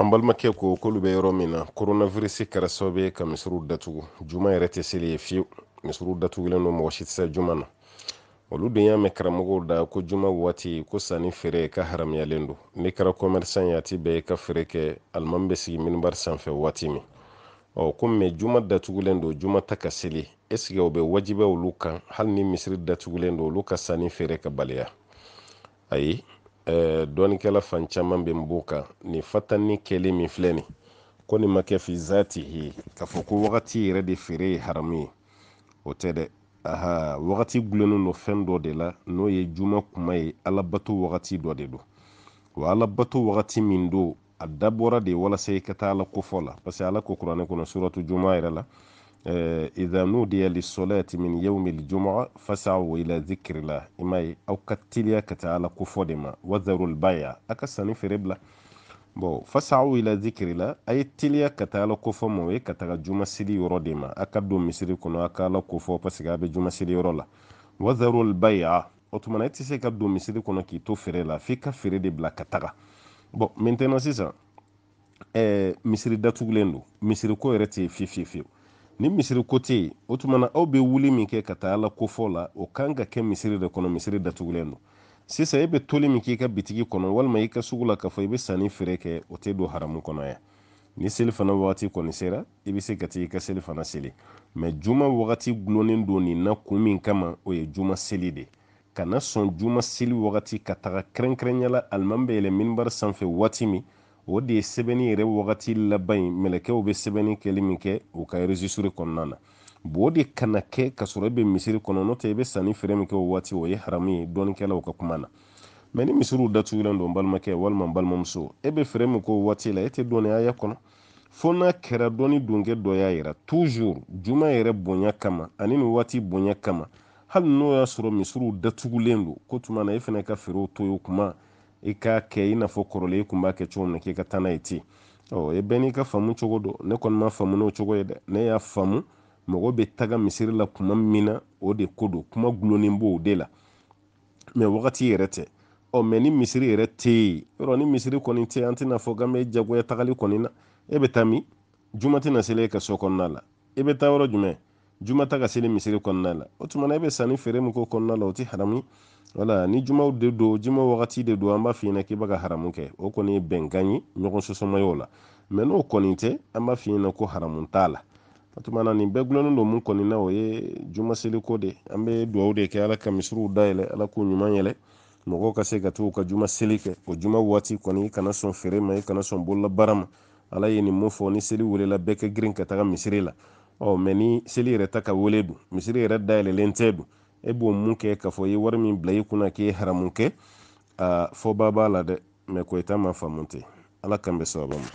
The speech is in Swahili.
an balimakɛ ko k'olu bɛ yɔrɔ min na koronavirisi kɛra sababu ye ka misiriw datugu juma yɛrɛ tɛ seli ye fiyewu misiriw datugulen don mɔgɔ si tɛ se juma na olu dun y'a mɛn karamɔgɔw da ko juma waati ko sanni feere ka haramuyalen don n'i kɛra kɔmɛrisan ye a ti bɛɛ ka feere kɛ alimami bɛ sigi minibari sanfɛ waati min ɔ ko mɛ juma datugulen don juma ta ka seli esigi o bɛ wajibiya olu kan hali ni misiri datugulen don olu ka sanni feere ka baliya ayi ɛɛ eh, dɔɔnikɛla fan caman bɛ n b'o kan nin fatani kɛli min filɛ nin ko nin ma kɛ fizatihi k'a fɔ ko wagati yɛrɛ de feere ye haramu ye o tɛ dɛ aha wagati gulonnen don fɛn dɔ de la n'o ye juma kuma ye alabato wagati dɔ de don wa alabato wagati min don a dabɔra de walasa i ka taa ala kofɔ la parce que ala ko kuranɛ kɔnɔ suratu juma yɛrɛ la Eh, idha nudiya lisolati min yaumi ljumua fasaw ila dhikrillah imaye aw ka tiliya ala kofɔ ma wadharu lbaya a ka sani feere ila dhikrillah a ye ala kofɔ ma o ye ka taga jumaseli misiri kɔnɔ a ka ala kofɔ parsike a la wadharu lbaya o tumana i misiri eh, misiri misiri ko ni misiri ko tɛ yen o tumana aw be wuli min kɛ ka taa la kofɔ la o kan ka kɛ misiri de kɔnɔ misiri datugulen do sisan i e be toli min k'i ka bitigi kɔnɔ walima i ka sugu la k'a fɔ i be sani feere kɛ o tɛ don haramu kɔnɔ yan ni seli fana wagati kɔni sera i be se ka taa i ka seli fana seli mɛ juma wagati gulonnen don nin na kun min kama o ye juma seli de kana sɔn juma seli wagati ka taga kɛrɛnkɛrɛnya aliman alimami bɛ yɛlɛ minibari sanfɛ waati min o de ye sɛbɛnni yɛrɛ wagati laban ye mɛlɛkɛw bɛ sɛbɛnni kɛli min kɛ u ka erezisiri kɔnɔna na bo de kana kɛ ka sɔrɔ i e bɛ misiri kɔnɔ n'o tɛ i e bɛ sanni feere min kɛ o waati o ye haramu ye dɔnnikɛlaw ka kuma na mɛ ni misiriw datugulen don balimakɛ walima balimamuso e bɛ feere min k'o waati la e tɛ dɔnniyaya kɔnɔ fo n'a kɛra dɔnni donkɛ dɔ y'a yira tuzur juma yɛrɛ bonya kama ani nin waati bonya kama hali n'o y'a sɔrɔ misiriw datugulen don ko tuma na e fana ka feerew to ye kuma i k'a kɛ i n'a fɔ kɔrɔlen i kun b'a kɛ cogo min na k'i ka taa n'a ye ten ɔ i bɛɛ n'i ka faamu cogo don ne kɔni ma faamu n'o cogo ye dɛ ne y'a faamu mɔgɔ bɛ taga misiri la kuma min na o de ko don kuma gulonnen b'o de la mɛ wagati yɛrɛ e tɛ ɔ mɛ ni misiri yɛrɛ tɛ yen yɔrɔ ni misiri kɔni tɛ an tɛna fɔ k'an bɛ jagoya tagali kɔni na e bɛ taa min juma tɛna se e ka so kɔnɔna la e bɛ taa yɔrɔ jumɛn juma ka seli misiri kɔnɔna la o tuma i bɛ sanni feere min k'o kɔnɔna la o tɛ haramu wala ni jumaw de don juma wagati de don an b'a f'i k'i b'a haramu kɛ o kɔni ye bɛnkan ye ɲɔgɔn sɔsɔma la mɛ n'o kɔni tɛ an b'a f'i ko haramu t'a la o tuma nin bɛɛ gulonnen don mun kɔni o ye juma seliko de an bɛ dugawu de kɛ ala ka misiriw dayɛlɛ ala k'u ɲuman yɛlɛ mɔgɔw ka se ka t'u ka juma seli kɛ o juma waati kɔni i kana sɔn feere ma i kana sɔn bololabaara ma ala ye nin mun fɔ ni seli welela bɛɛ kɛ girin ka taga misiri la ɔ mɛ ni seli yɛrɛ ta ka wele dun misiri yɛrɛ dayɛlɛlen tɛ dun e b'o mun kɛ k'a fɔ i ye wari min bila i kunna k'i ye haramu kɛ a fɔba b'a la dɛ mɛ ko ma faamu ten ala kan bɛ sababa ma